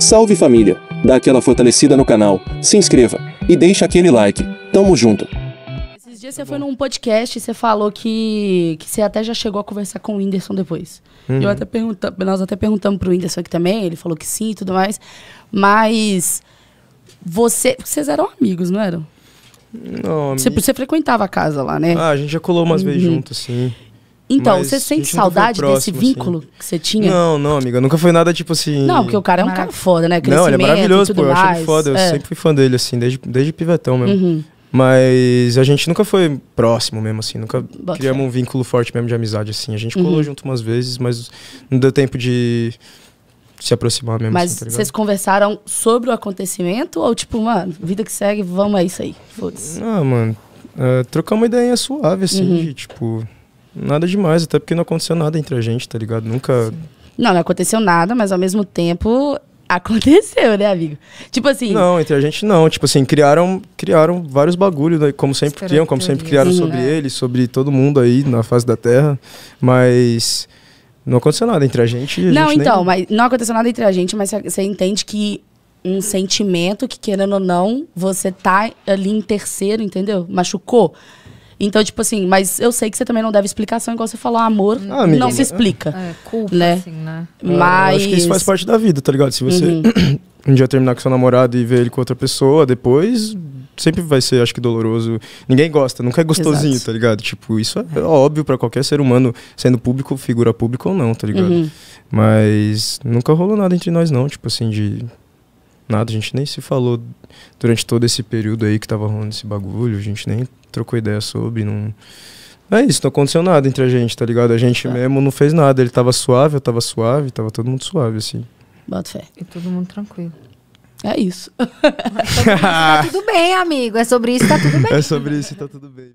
Salve família! Dá aquela fortalecida no canal, se inscreva e deixa aquele like. Tamo junto! Esses dias você foi num podcast e você falou que, que você até já chegou a conversar com o Whindersson depois. Uhum. Eu até pergunta, nós até perguntamos pro Whindersson aqui também, ele falou que sim e tudo mais. Mas você. Vocês eram amigos, não eram? Não, você, amigo... você frequentava a casa lá, né? Ah, a gente já colou umas uhum. vezes junto, sim. Então, você sente saudade próximo, desse assim. vínculo assim. que você tinha? Não, não, amiga. Nunca foi nada tipo assim. Não, porque o cara é um cara foda, né? Não, ele é maravilhoso, pô. Eu acho ele foda. Eu é. sempre fui fã dele, assim, desde, desde pivetão mesmo. Uhum. Mas a gente nunca foi próximo mesmo, assim. Nunca criamos um vínculo forte mesmo de amizade, assim. A gente colou uhum. junto umas vezes, mas não deu tempo de se aproximar mesmo. Mas assim, tá vocês conversaram sobre o acontecimento? Ou tipo, mano, vida que segue, vamos, é isso aí. Foda-se. Não, mano. Uh, é, trocar uma ideia suave, assim, uhum. de, tipo Nada demais, até porque não aconteceu nada entre a gente, tá ligado? Nunca. Não, não aconteceu nada, mas ao mesmo tempo aconteceu, né, amigo? Tipo assim. Não, entre a gente não. Tipo assim, criaram, criaram vários bagulhos, né, como sempre criam, como sempre criaram sobre né? ele, sobre todo mundo aí na face da Terra. Mas não aconteceu nada entre a gente. A não, gente então, nem... mas não aconteceu nada entre a gente, mas você entende que um sentimento que, querendo ou não, você tá ali em terceiro, entendeu? Machucou. Então, tipo assim, mas eu sei que você também não deve explicação, igual você falou, amor ah, amiga, não se né? explica. É, culpa, né? assim, né? Mas... É, eu acho que isso faz parte da vida, tá ligado? Se você uhum. um dia terminar com seu namorado e ver ele com outra pessoa, depois sempre vai ser, acho que, doloroso. Ninguém gosta, nunca é gostosinho, Exato. tá ligado? Tipo, isso é, é. óbvio para qualquer ser humano, sendo público, figura pública ou não, tá ligado? Uhum. Mas nunca rolou nada entre nós, não, tipo assim, de nada, a gente nem se falou durante todo esse período aí que tava rolando esse bagulho, a gente nem trocou ideia sobre, não. É isso, não aconteceu nada entre a gente, tá ligado? A gente tá. mesmo não fez nada, ele tava suave, eu tava suave, tava todo mundo suave, assim. Bota fé. E todo mundo tranquilo. É isso. tá tudo bem, amigo. É sobre isso, tá tudo bem. É sobre isso, tá tudo bem.